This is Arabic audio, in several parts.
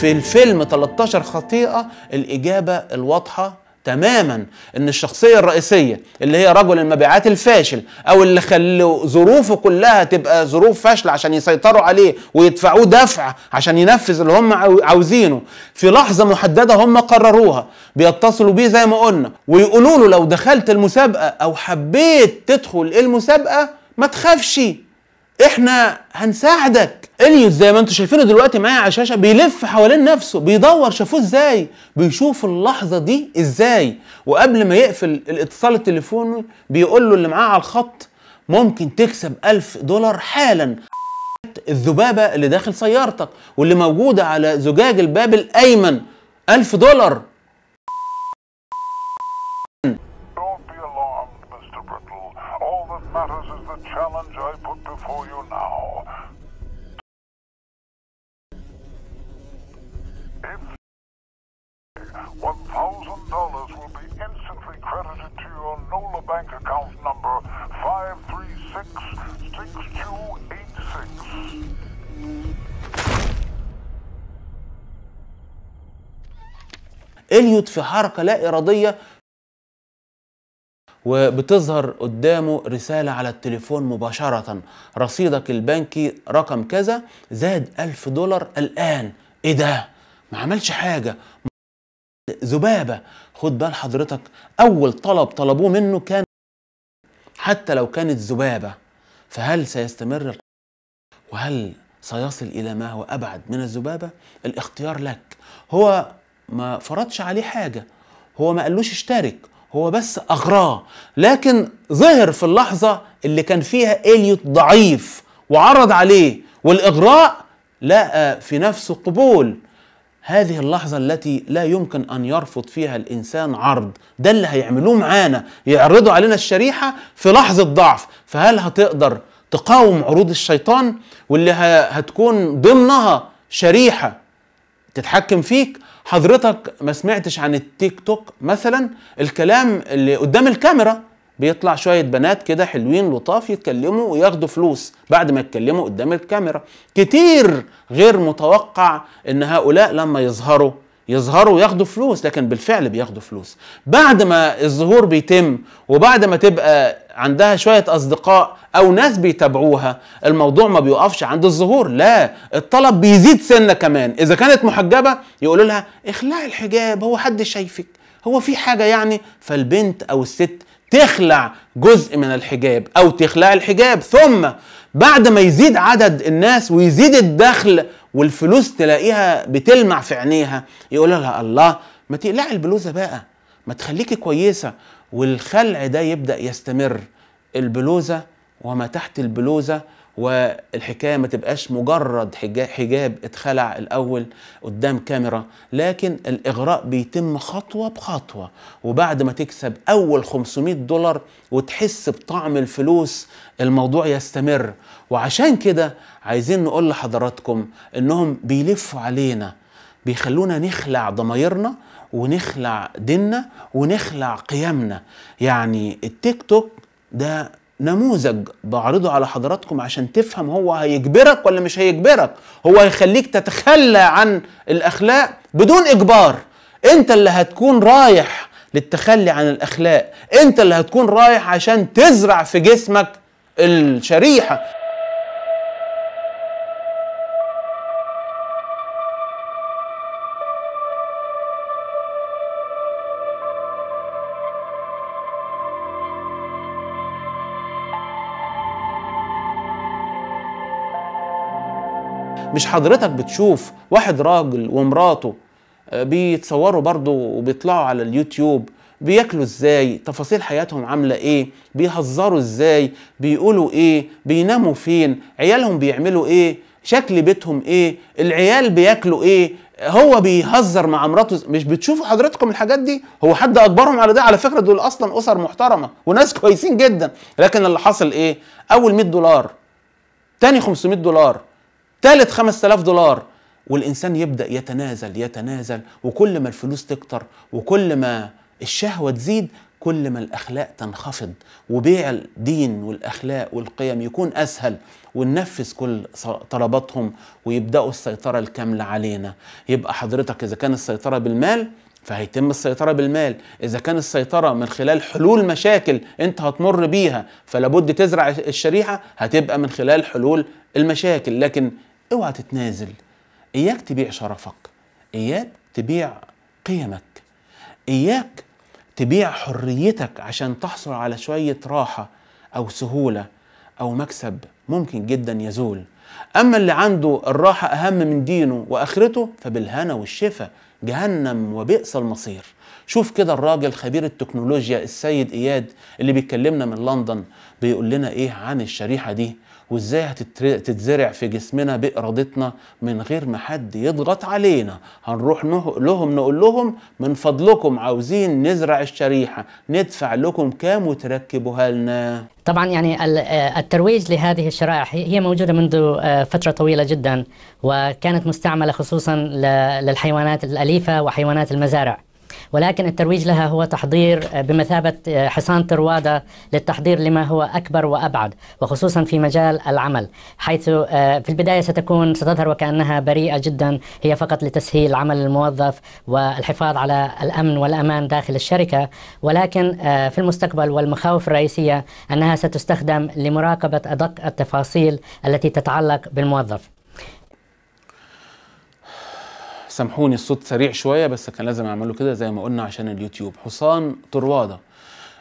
في الفيلم 13 خطيئة الإجابة الواضحة تماما ان الشخصيه الرئيسيه اللي هي رجل المبيعات الفاشل او اللي خلوا ظروفه كلها تبقى ظروف فاشله عشان يسيطروا عليه ويدفعوه دفع عشان ينفذ اللي هم عاوزينه في لحظه محدده هم قرروها بيتصلوا بيه زي ما قلنا ويقولوا له لو دخلت المسابقه او حبيت تدخل المسابقه ما تخافش احنا هنساعدك اليوت زي ما انتم شايفينه دلوقتي معايا على الشاشه بيلف حوالين نفسه بيدور شافوه ازاي بيشوف اللحظه دي ازاي وقبل ما يقفل الاتصال التليفوني بيقول له اللي معاه على الخط ممكن تكسب ألف دولار حالا الذبابه اللي داخل سيارتك واللي موجوده على زجاج الباب الايمن ألف دولار matters is the challenge I put before you now. $1,000 will be instantly credited to your NOLA bank account number 536-6286. اليوت في حركة لا إرادية وبتظهر قدامه رسالة على التليفون مباشرة رصيدك البنكي رقم كذا زاد ألف دولار الآن إيه ده؟ ما عملش حاجة ذبابه خد بال حضرتك اول طلب طلبوه منه كان حتى لو كانت ذبابه فهل سيستمر وهل سيصل الى ما هو ابعد من الذبابه الاختيار لك هو ما فرضش عليه حاجه هو ما قالوش اشترك هو بس اغراه لكن ظهر في اللحظه اللي كان فيها اليوت ضعيف وعرض عليه والاغراء لقى في نفسه قبول هذه اللحظة التي لا يمكن أن يرفض فيها الإنسان عرض ده اللي هيعملوه معانا يعرضوا علينا الشريحة في لحظة ضعف فهل هتقدر تقاوم عروض الشيطان واللي هتكون ضمنها شريحة تتحكم فيك حضرتك ما سمعتش عن التيك توك مثلا الكلام اللي قدام الكاميرا بيطلع شويه بنات كده حلوين لطاف يتكلموا وياخدوا فلوس بعد ما يتكلموا قدام الكاميرا كتير غير متوقع ان هؤلاء لما يظهروا يظهروا وياخدوا فلوس لكن بالفعل بياخدوا فلوس بعد ما الظهور بيتم وبعد ما تبقى عندها شوية أصدقاء أو ناس بيتابعوها الموضوع ما بيوقفش عند الظهور لا الطلب بيزيد سنة كمان إذا كانت محجبة يقولوا لها اخلعي الحجاب هو حد شايفك هو في حاجة يعني فالبنت أو الست تخلع جزء من الحجاب او تخلع الحجاب ثم بعد ما يزيد عدد الناس ويزيد الدخل والفلوس تلاقيها بتلمع في عينيها يقول لها الله ما تقلع البلوزه بقى ما تخليكي كويسه والخلع ده يبدا يستمر البلوزه وما تحت البلوزه والحكايه ما تبقاش مجرد حجاب اتخلع الاول قدام كاميرا لكن الاغراء بيتم خطوه بخطوه وبعد ما تكسب اول 500 دولار وتحس بطعم الفلوس الموضوع يستمر وعشان كده عايزين نقول لحضراتكم انهم بيلفوا علينا بيخلونا نخلع ضمايرنا ونخلع ديننا ونخلع قيمنا يعني التيك توك ده نموذج بعرضه على حضراتكم عشان تفهم هو هيجبرك ولا مش هيجبرك هو هيخليك تتخلى عن الاخلاق بدون اجبار انت اللي هتكون رايح للتخلي عن الاخلاق انت اللي هتكون رايح عشان تزرع في جسمك الشريحه مش حضرتك بتشوف واحد راجل ومراته آه، بيتصوروا برضه وبيطلعوا على اليوتيوب بياكلوا ازاي تفاصيل حياتهم عاملة ايه بيهزروا ازاي بيقولوا ايه بيناموا فين عيالهم بيعملوا ايه شكل بيتهم ايه العيال بياكلوا ايه هو بيهزر مع مراته مش بتشوفوا حضرتكم الحاجات دي هو حد اجبرهم على ده على فكره دول اصلا اسر محترمه وناس كويسين جدا لكن اللي حصل ايه اول 100 دولار تاني 500 دولار ثالث 5000 دولار والانسان يبدا يتنازل يتنازل وكل ما الفلوس تكتر وكل ما الشهوه تزيد كل ما الاخلاق تنخفض وبيع الدين والاخلاق والقيم يكون اسهل وننفذ كل طلباتهم ويبداوا السيطره الكامله علينا يبقى حضرتك اذا كان السيطره بالمال فهيتم السيطره بالمال اذا كان السيطره من خلال حلول مشاكل انت هتمر بيها فلابد تزرع الشريحه هتبقى من خلال حلول المشاكل لكن اوعى تتنازل اياك تبيع شرفك اياك تبيع قيمك اياك تبيع حريتك عشان تحصل على شويه راحه او سهوله او مكسب ممكن جدا يزول اما اللي عنده الراحه اهم من دينه واخرته فبالهنا والشفا جهنم وبئس المصير شوف كده الراجل خبير التكنولوجيا السيد اياد اللي بيكلمنا من لندن بيقول لنا ايه عن الشريحه دي وازاي هتتزرع في جسمنا بارادتنا من غير ما حد يضغط علينا هنروح لهم نقول لهم من فضلكم عاوزين نزرع الشريحه ندفع لكم كام وتركبوها لنا طبعا يعني آه، الترويج لهذه الشرائح هي موجوده منذ آه، فتره طويله جدا وكانت مستعمله خصوصا للحيوانات الاليفه وحيوانات المزارع ولكن الترويج لها هو تحضير آه، بمثابة آه، حصان طروادة للتحضير لما هو أكبر وأبعد وخصوصا في مجال العمل حيث آه، في البداية ستكون ستظهر وكأنها بريئة جدا هي فقط لتسهيل عمل الموظف والحفاظ على الأمن والأمان داخل الشركة ولكن في المستقبل والمخاوف الرئيسية أنها ستستخدم لمراقبة أدق التفاصيل التي تتعلق بالموظف سامحوني الصوت سريع شويه بس كان لازم اعمله كده زي ما قلنا عشان اليوتيوب حصان طرواده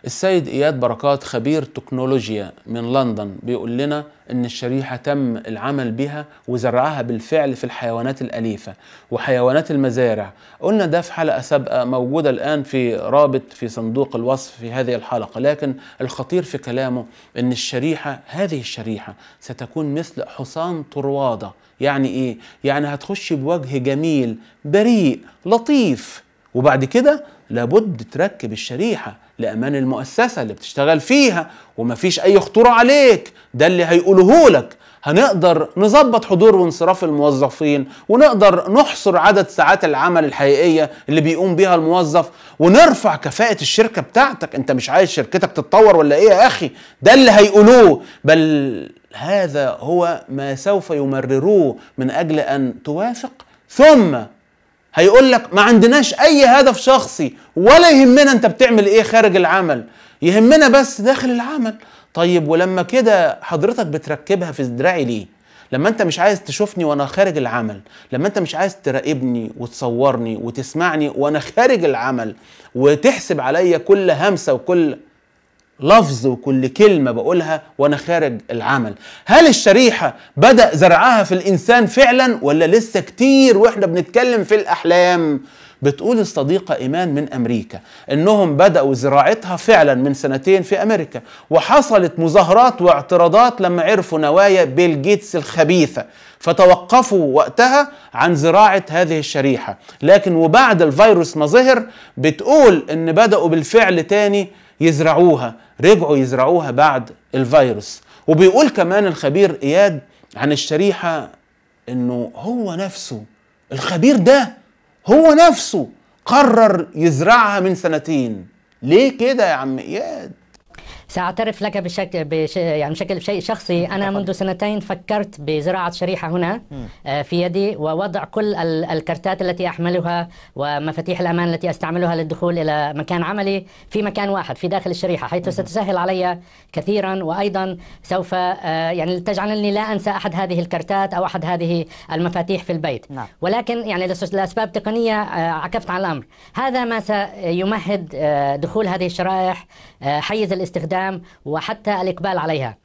السيد إياد بركات خبير تكنولوجيا من لندن بيقول لنا إن الشريحة تم العمل بها وزرعها بالفعل في الحيوانات الأليفة وحيوانات المزارع قلنا ده في حلقة سابقة موجودة الآن في رابط في صندوق الوصف في هذه الحلقة لكن الخطير في كلامه إن الشريحة هذه الشريحة ستكون مثل حصان طروادة يعني إيه؟ يعني هتخش بوجه جميل بريء لطيف وبعد كده لابد تركب الشريحة لأمان المؤسسة اللي بتشتغل فيها ومفيش أي خطورة عليك ده اللي هيقوله لك هنقدر نظبط حضور وانصراف الموظفين ونقدر نحصر عدد ساعات العمل الحقيقية اللي بيقوم بيها الموظف ونرفع كفاءة الشركة بتاعتك انت مش عايز شركتك تتطور ولا ايه يا اخي ده اللي هيقولوه بل هذا هو ما سوف يمرروه من اجل ان توافق ثم هيقول لك ما عندناش اي هدف شخصي ولا يهمنا انت بتعمل ايه خارج العمل يهمنا بس داخل العمل طيب ولما كده حضرتك بتركبها في دراعي ليه لما انت مش عايز تشوفني وانا خارج العمل لما انت مش عايز تراقبني وتصورني وتسمعني وانا خارج العمل وتحسب عليا كل همسه وكل لفظ وكل كلمة بقولها وأنا خارج العمل هل الشريحة بدأ زرعها في الإنسان فعلا ولا لسه كتير وإحنا بنتكلم في الأحلام بتقول الصديقة إيمان من أمريكا إنهم بدأوا زراعتها فعلا من سنتين في أمريكا وحصلت مظاهرات واعتراضات لما عرفوا نوايا بيل جيتس الخبيثة فتوقفوا وقتها عن زراعة هذه الشريحة لكن وبعد الفيروس ما ظهر بتقول إن بدأوا بالفعل تاني يزرعوها رجعوا يزرعوها بعد الفيروس وبيقول كمان الخبير اياد عن الشريحه انه هو نفسه الخبير ده هو نفسه قرر يزرعها من سنتين ليه كده يا عم اياد سأعترف لك بشكل بش يعني بشكل شيء شخصي أنا منذ سنتين فكرت بزراعة شريحة هنا آه، في يدي ووضع كل الكرتات التي أحملها ومفاتيح الأمان التي أستعملها للدخول إلى مكان عملي في مكان واحد في داخل الشريحة حيث ستسهل علي كثيرا وأيضا سوف آه، يعني تجعلني لا أنسى أحد هذه الكرتات أو أحد هذه المفاتيح في البيت نعم. ولكن يعني لأسباب تقنية آه، عكفت على الأمر هذا ما سيمهد دخول هذه الشرائح حيز الاستخدام الانقسام وحتى الإقبال عليها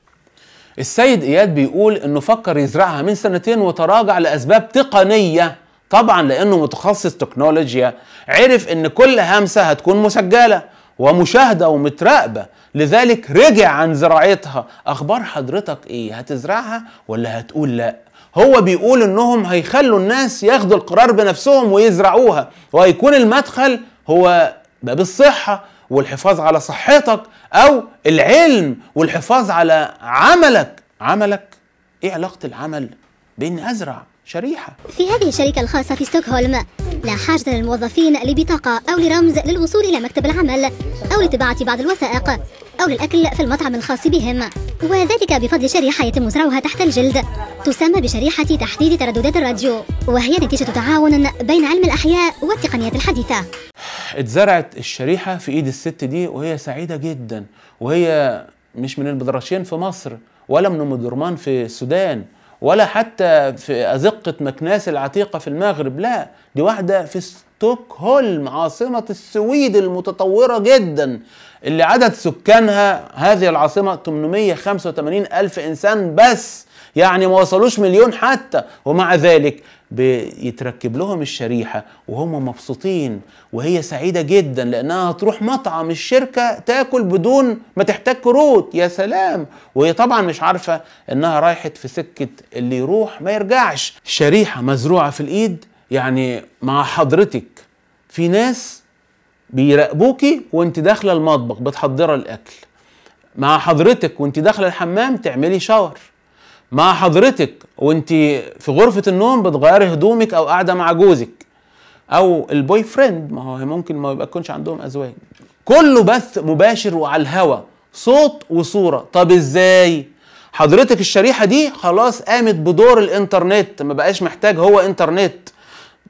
السيد إياد بيقول أنه فكر يزرعها من سنتين وتراجع لأسباب تقنية طبعا لأنه متخصص تكنولوجيا عرف أن كل همسة هتكون مسجلة ومشاهدة ومتراقبة لذلك رجع عن زراعتها أخبار حضرتك إيه هتزرعها ولا هتقول لأ هو بيقول انهم هيخلوا الناس ياخدوا القرار بنفسهم ويزرعوها وهيكون المدخل هو باب الصحة والحفاظ على صحتك او العلم والحفاظ على عملك عملك ايه علاقه العمل باني ازرع شريحة في هذه الشركة الخاصة في ستوكهولم لا حاجة للموظفين لبطاقة أو لرمز للوصول إلى مكتب العمل أو لطباعة بعض الوثائق أو للأكل في المطعم الخاص بهم وذلك بفضل شريحة يتم زرعها تحت الجلد تسمى بشريحة تحديد ترددات الراديو وهي نتيجة تعاون بين علم الأحياء والتقنيات الحديثة اتزرعت الشريحة في ايد الست دي وهي سعيدة جدا وهي مش من البدرشين في مصر ولا من ام في السودان ولا حتى في أزقة مكناس العتيقة في المغرب لا دي واحدة في ستوكهولم عاصمة السويد المتطورة جدا اللي عدد سكانها هذه العاصمة 885 ألف إنسان بس يعني ما وصلوش مليون حتى ومع ذلك بيتركب لهم الشريحة وهم مبسوطين وهي سعيدة جدا لأنها هتروح مطعم الشركة تاكل بدون ما تحتاج كروت يا سلام وهي طبعا مش عارفة إنها رايحت في سكة اللي يروح ما يرجعش شريحة مزروعة في الإيد يعني مع حضرتك في ناس بيراقبوكي وانت داخلة المطبخ بتحضري الأكل مع حضرتك وانت داخلة الحمام تعملي شاور مع حضرتك وانت في غرفه النوم بتغيري هدومك او قاعده مع جوزك او البوي فريند ما هو ممكن ما يكونش عندهم ازواج كله بث مباشر وعلى الهوا صوت وصوره طب ازاي حضرتك الشريحه دي خلاص قامت بدور الانترنت ما بقاش محتاج هو انترنت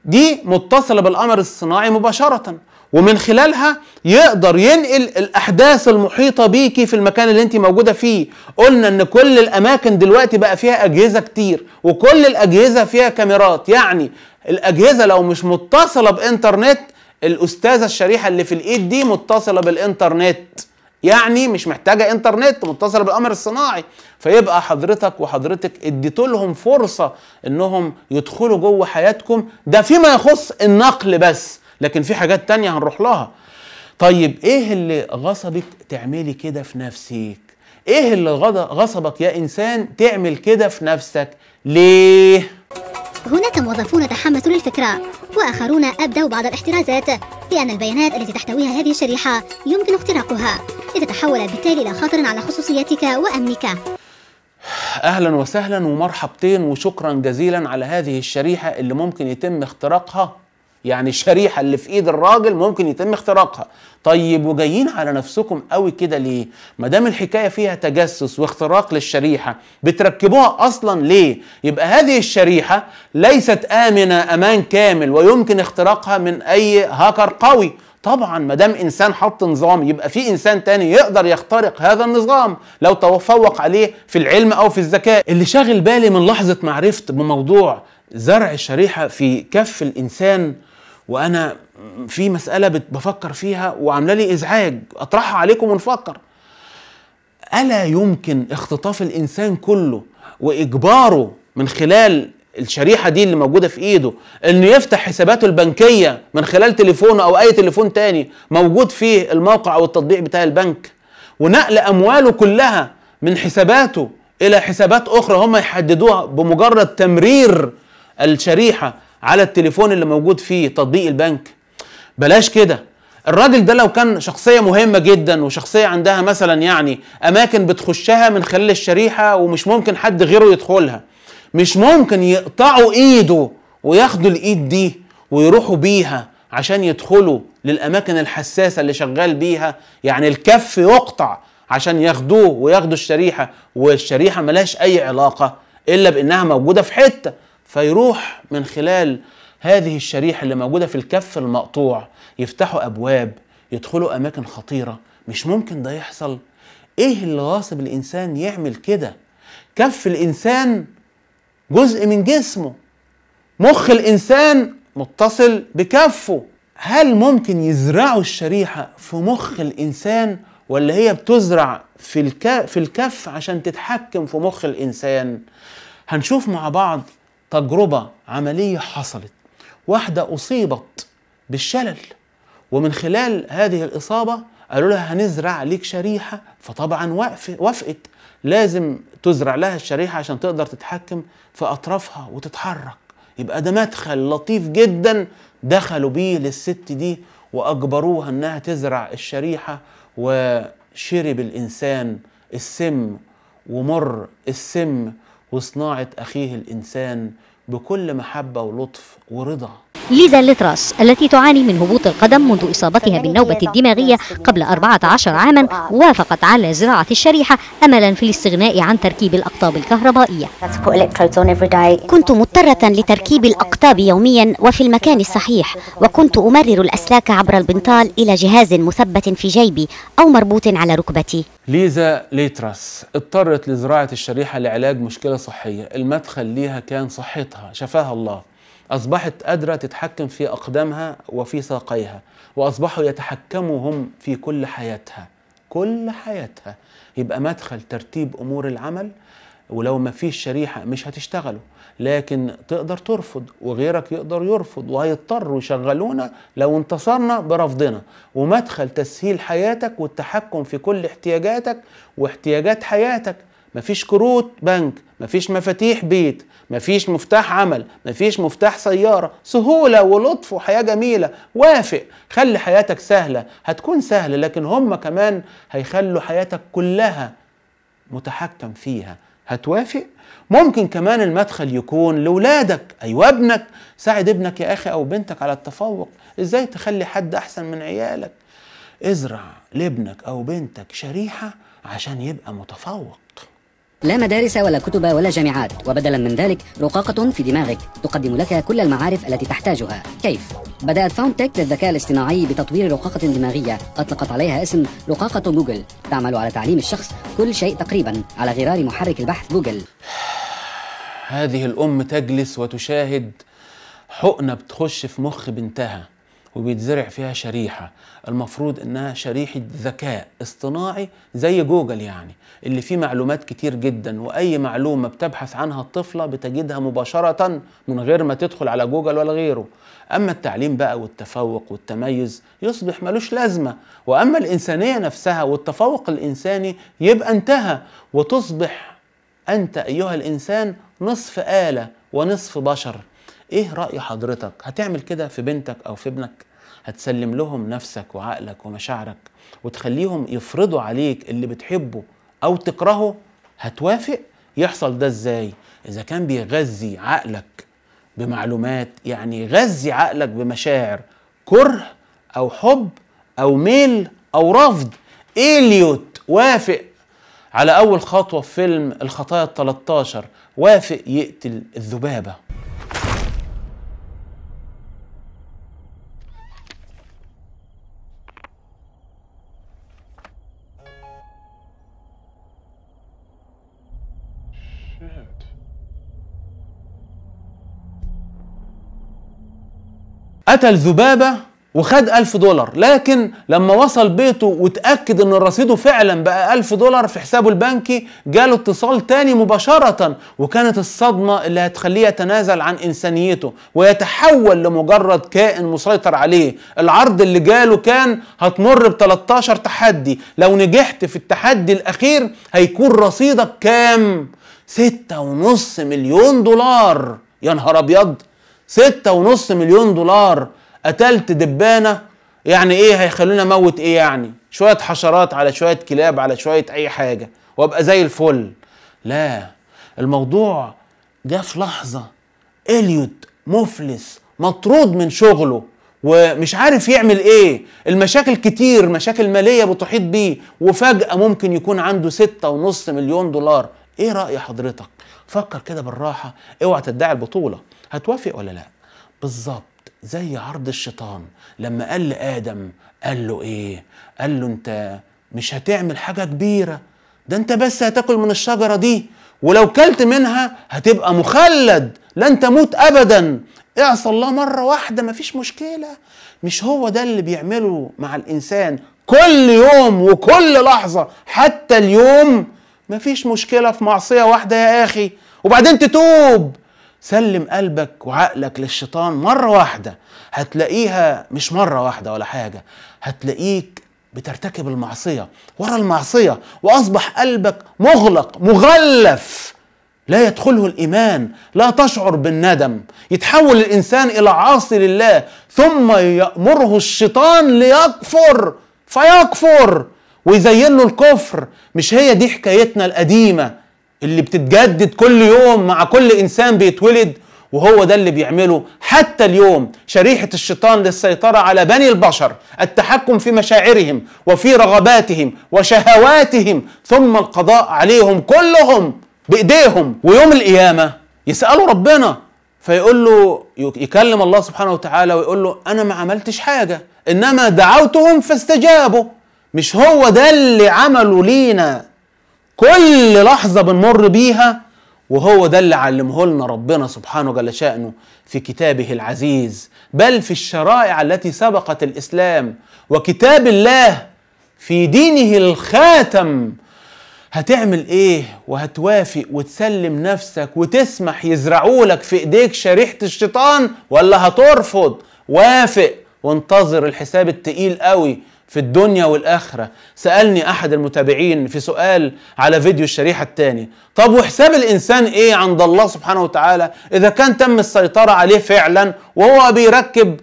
دي متصله بالقمر الصناعي مباشره ومن خلالها يقدر ينقل الاحداث المحيطه بيكي في المكان اللي انت موجوده فيه قلنا ان كل الاماكن دلوقتي بقى فيها اجهزه كتير وكل الاجهزه فيها كاميرات يعني الاجهزه لو مش متصله بانترنت الاستاذه الشريحه اللي في الايد دي متصله بالانترنت يعني مش محتاجه انترنت متصله بالقمر الصناعي فيبقى حضرتك وحضرتك اديتوا لهم فرصه انهم يدخلوا جوه حياتكم ده فيما يخص النقل بس لكن في حاجات تانية هنروح لها طيب ايه اللي غصبك تعملي كده في نفسك ايه اللي غصبك يا انسان تعمل كده في نفسك ليه هناك موظفون تحمسوا للفكرة وآخرون أبدوا بعض الاحترازات لأن البيانات التي تحتويها هذه الشريحة يمكن اختراقها لتتحول بالتالي إلى خطر على خصوصيتك وأمنك أهلا وسهلا ومرحبتين وشكرا جزيلا على هذه الشريحة اللي ممكن يتم اختراقها يعني الشريحه اللي في ايد الراجل ممكن يتم اختراقها طيب وجايين على نفسكم قوي كده ليه ما دام الحكايه فيها تجسس واختراق للشريحه بتركبوها اصلا ليه يبقى هذه الشريحه ليست امنه امان كامل ويمكن اختراقها من اي هاكر قوي طبعا ما دام انسان حط نظام يبقى في انسان تاني يقدر يخترق هذا النظام لو تفوق عليه في العلم او في الذكاء اللي شاغل بالي من لحظه ما عرفت بموضوع زرع الشريحه في كف الانسان وانا في مساله بفكر فيها وعامله لي ازعاج اطرحها عليكم ونفكر الا يمكن اختطاف الانسان كله واجباره من خلال الشريحه دي اللي موجوده في ايده انه يفتح حساباته البنكيه من خلال تليفونه او اي تليفون تاني موجود فيه الموقع او التطبيق بتاع البنك ونقل امواله كلها من حساباته الى حسابات اخرى هم يحددوها بمجرد تمرير الشريحه على التليفون اللي موجود فيه تطبيق البنك بلاش كده الراجل ده لو كان شخصيه مهمه جدا وشخصيه عندها مثلا يعني اماكن بتخشها من خلال الشريحه ومش ممكن حد غيره يدخلها مش ممكن يقطعوا ايده وياخدوا الايد دي ويروحوا بيها عشان يدخلوا للاماكن الحساسه اللي شغال بيها يعني الكف يقطع عشان ياخدوه وياخدوا الشريحه والشريحه ملهاش اي علاقه الا بانها موجوده في حته فيروح من خلال هذه الشريحة اللي موجودة في الكف المقطوع يفتحوا أبواب يدخلوا أماكن خطيرة مش ممكن ده يحصل إيه اللي غاصب الإنسان يعمل كده كف الإنسان جزء من جسمه مخ الإنسان متصل بكفه هل ممكن يزرعوا الشريحة في مخ الإنسان ولا هي بتزرع في, في الكف عشان تتحكم في مخ الإنسان هنشوف مع بعض تجربة عملية حصلت واحدة أصيبت بالشلل ومن خلال هذه الإصابة قالوا لها هنزرع ليك شريحة فطبعا وافقت لازم تزرع لها الشريحة عشان تقدر تتحكم في أطرافها وتتحرك يبقى ده مدخل لطيف جدا دخلوا بيه للست دي وأجبروها أنها تزرع الشريحة وشرب الإنسان السم ومر السم وصناعة أخيه الإنسان بكل محبة ولطف ورضا ليزا لتراس التي تعاني من هبوط القدم منذ إصابتها بالنوبة الدماغية قبل 14 عاما وافقت على زراعة الشريحة أملا في الاستغناء عن تركيب الأقطاب الكهربائية كنت مضطرة لتركيب الأقطاب يوميا وفي المكان الصحيح وكنت أمرر الأسلاك عبر البنطال إلى جهاز مثبت في جيبي أو مربوط على ركبتي ليزا ليتراس اضطرت لزراعة الشريحة لعلاج مشكلة صحية المدخل ليها كان صحتها شفاها الله أصبحت قادرة تتحكم في أقدامها وفي ساقيها وأصبحوا يتحكموا هم في كل حياتها كل حياتها يبقى مدخل ترتيب أمور العمل ولو ما فيش شريحة مش هتشتغلوا لكن تقدر ترفض وغيرك يقدر يرفض وهيضطروا يشغلونا لو انتصرنا برفضنا ومدخل تسهيل حياتك والتحكم في كل احتياجاتك واحتياجات حياتك مفيش كروت بنك مفيش مفاتيح بيت مفيش مفتاح عمل مفيش مفتاح سيارة سهولة ولطف وحياة جميلة وافق خلي حياتك سهلة هتكون سهلة لكن هم كمان هيخلوا حياتك كلها متحكم فيها هتوافق ممكن كمان المدخل يكون لولادك ايوه ابنك ساعد ابنك يا اخي او بنتك على التفوق ازاي تخلي حد احسن من عيالك ازرع لابنك او بنتك شريحه عشان يبقى متفوق لا مدارس ولا كتب ولا جامعات وبدلا من ذلك رقاقة في دماغك تقدم لك كل المعارف التي تحتاجها كيف؟ بدأت فاونتك للذكاء الاصطناعي بتطوير رقاقة دماغية أطلقت عليها اسم رقاقة جوجل تعمل على تعليم الشخص كل شيء تقريبا على غرار محرك البحث جوجل هذه الأم تجلس وتشاهد حقنة بتخش في مخ بنتها وبيتزرع فيها شريحة المفروض انها شريحة ذكاء اصطناعي زي جوجل يعني اللي فيه معلومات كتير جدا واي معلومة بتبحث عنها الطفلة بتجدها مباشرة من غير ما تدخل على جوجل ولا غيره اما التعليم بقى والتفوق والتميز يصبح ملوش لازمة واما الانسانية نفسها والتفوق الانساني يبقى انتهى وتصبح انت ايها الانسان نصف آلة ونصف بشر ايه رأي حضرتك هتعمل كده في بنتك او في ابنك هتسلم لهم نفسك وعقلك ومشاعرك وتخليهم يفرضوا عليك اللي بتحبه او تكرهه هتوافق يحصل ده ازاي اذا كان بيغذي عقلك بمعلومات يعني غذي عقلك بمشاعر كره او حب او ميل او رفض اليوت وافق على اول خطوه في فيلم الخطايا ال 13 وافق يقتل الذبابه قتل ذبابة وخد ألف دولار لكن لما وصل بيته وتأكد أن رصيده فعلا بقى ألف دولار في حسابه البنكي جاله اتصال تاني مباشرة وكانت الصدمة اللي هتخليه يتنازل عن إنسانيته ويتحول لمجرد كائن مسيطر عليه العرض اللي جاله كان هتمر ب 13 تحدي لو نجحت في التحدي الأخير هيكون رصيدك كام؟ ستة ونص مليون دولار يا نهار أبيض ستة ونص مليون دولار قتلت دبانة يعني ايه هيخلوني اموت ايه يعني شوية حشرات على شوية كلاب على شوية اي حاجة وابقى زي الفل لا الموضوع جه في لحظة اليوت مفلس مطرود من شغله ومش عارف يعمل ايه المشاكل كتير مشاكل مالية بتحيط بيه وفجأة ممكن يكون عنده ستة ونص مليون دولار ايه رأي حضرتك فكر كده بالراحة اوعى تدعي البطولة هتوافق ولا لا بالظبط زي عرض الشيطان لما قال لآدم قال له إيه قال له أنت مش هتعمل حاجة كبيرة ده أنت بس هتاكل من الشجرة دي ولو كلت منها هتبقى مخلد لن تموت أبدا اعصى الله مرة واحدة مفيش مشكلة مش هو ده اللي بيعمله مع الإنسان كل يوم وكل لحظة حتى اليوم مفيش مشكلة في معصية واحدة يا أخي وبعدين تتوب سلم قلبك وعقلك للشيطان مرة واحدة هتلاقيها مش مرة واحدة ولا حاجة هتلاقيك بترتكب المعصية ورا المعصية وأصبح قلبك مغلق مغلف لا يدخله الإيمان لا تشعر بالندم يتحول الإنسان إلى عاصي لله ثم يأمره الشيطان ليكفر فيكفر ويزين له الكفر مش هي دي حكايتنا القديمة اللي بتتجدد كل يوم مع كل انسان بيتولد وهو ده اللي بيعمله حتى اليوم شريحة الشيطان للسيطرة على بني البشر التحكم في مشاعرهم وفي رغباتهم وشهواتهم ثم القضاء عليهم كلهم بإيديهم ويوم القيامة يسألوا ربنا فيقول له يكلم الله سبحانه وتعالى ويقول له أنا ما عملتش حاجة إنما دعوتهم فاستجابوا مش هو ده اللي عمله لينا كل لحظة بنمر بيها وهو ده اللي علمه لنا ربنا سبحانه جل شأنه في كتابه العزيز بل في الشرائع التي سبقت الإسلام وكتاب الله في دينه الخاتم هتعمل ايه وهتوافق وتسلم نفسك وتسمح يزرعولك في ايديك شريحة الشيطان ولا هترفض وافق وانتظر الحساب التقيل قوي في الدنيا والآخرة سألني أحد المتابعين في سؤال على فيديو الشريحة الثاني طب وحساب الإنسان إيه عند الله سبحانه وتعالى إذا كان تم السيطرة عليه فعلا وهو بيركب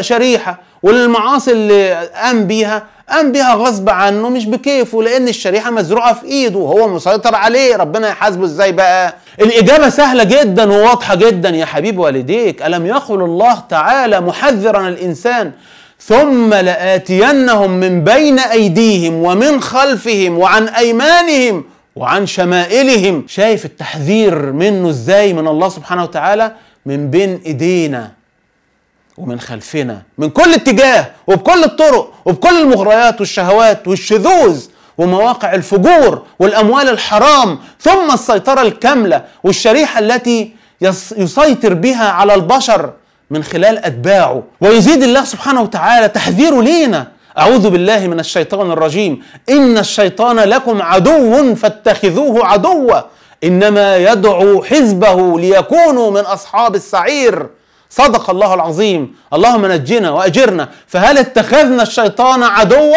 شريحة والمعاصي اللي قام بيها قام بيها غصب عنه مش بكيفه لأن الشريحة مزروعة في إيده وهو مسيطر عليه ربنا يحاسبه إزاي بقى الإجابة سهلة جدا وواضحة جدا يا حبيب والديك ألم يقل الله تعالى محذرا الإنسان ثم لآتينهم من بين أيديهم ومن خلفهم وعن أيمانهم وعن شمائلهم شايف التحذير منه ازاي من الله سبحانه وتعالى من بين ايدينا ومن خلفنا من كل اتجاه وبكل الطرق وبكل المغريات والشهوات والشذوذ ومواقع الفجور والاموال الحرام ثم السيطره الكامله والشريحه التي يسيطر بها على البشر من خلال أتباعه ويزيد الله سبحانه وتعالى تحذيره لينا أعوذ بالله من الشيطان الرجيم إن الشيطان لكم عدو فاتخذوه عدوا إنما يدعو حزبه ليكونوا من أصحاب السعير صدق الله العظيم اللهم نجنا وأجرنا فهل اتخذنا الشيطان عدوا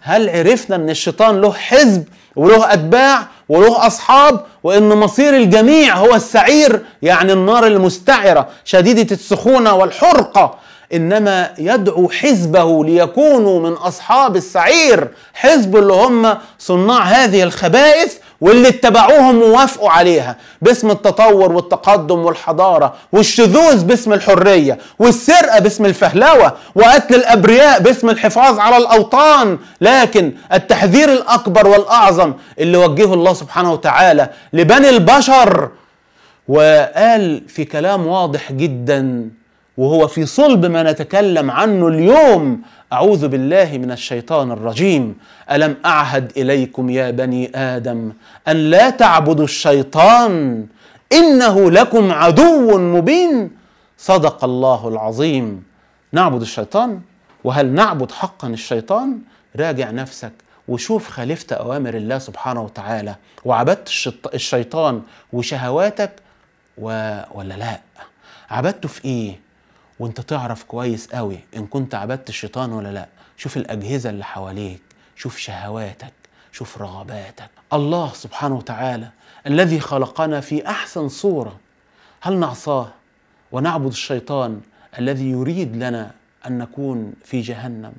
هل عرفنا أن الشيطان له حزب وله أتباع وله أصحاب وإن مصير الجميع هو السعير يعني النار المستعرة شديدة السخونة والحرقة إنما يدعو حزبه ليكونوا من أصحاب السعير حزب اللي هم صناع هذه الخبائث واللي اتبعوهم ووافقوا عليها باسم التطور والتقدم والحضارة والشذوذ باسم الحرية والسرقة باسم الفهلوة وقتل الأبرياء باسم الحفاظ على الأوطان لكن التحذير الأكبر والأعظم اللي وجهه الله سبحانه وتعالى لبني البشر وقال في كلام واضح جدا وهو في صلب ما نتكلم عنه اليوم اعوذ بالله من الشيطان الرجيم الم اعهد اليكم يا بني ادم ان لا تعبدوا الشيطان انه لكم عدو مبين صدق الله العظيم نعبد الشيطان وهل نعبد حقا الشيطان راجع نفسك وشوف خالفت اوامر الله سبحانه وتعالى وعبدت الشيطان وشهواتك و... ولا لا عبدته في ايه وانت تعرف كويس قوي ان كنت عبدت الشيطان ولا لا شوف الاجهزه اللي حواليك شوف شهواتك شوف رغباتك الله سبحانه وتعالى الذي خلقنا في احسن صوره هل نعصاه ونعبد الشيطان الذي يريد لنا ان نكون في جهنم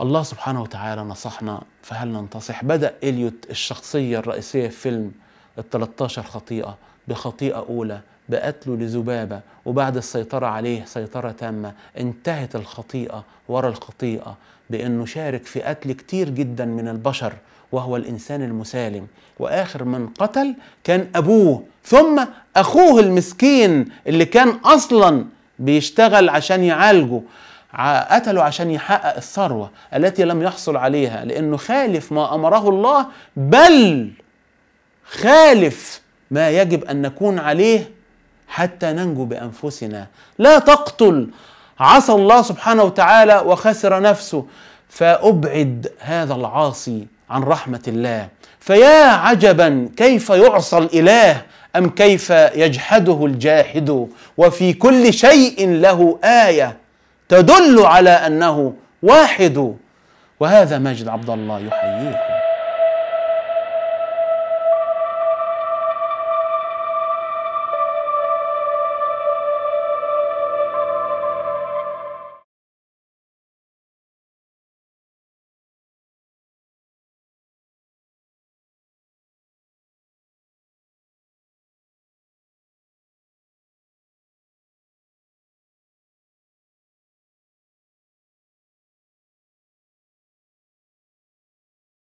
الله سبحانه وتعالى نصحنا فهل ننتصح بدا اليوت الشخصيه الرئيسيه في فيلم ال 13 خطيئه بخطيئه اولى بقتله لذبابة وبعد السيطرة عليه سيطرة تامة انتهت الخطيئة ورا الخطيئة بأنه شارك في قتل كتير جدا من البشر وهو الإنسان المسالم وآخر من قتل كان أبوه ثم أخوه المسكين اللي كان أصلا بيشتغل عشان يعالجه قتله عشان يحقق الثروة التي لم يحصل عليها لأنه خالف ما أمره الله بل خالف ما يجب أن نكون عليه حتى ننجو بانفسنا لا تقتل عصى الله سبحانه وتعالى وخسر نفسه فابعد هذا العاصي عن رحمه الله فيا عجبا كيف يعصى الاله ام كيف يجحده الجاحد وفي كل شيء له ايه تدل على انه واحد وهذا ماجد عبد الله يحييكم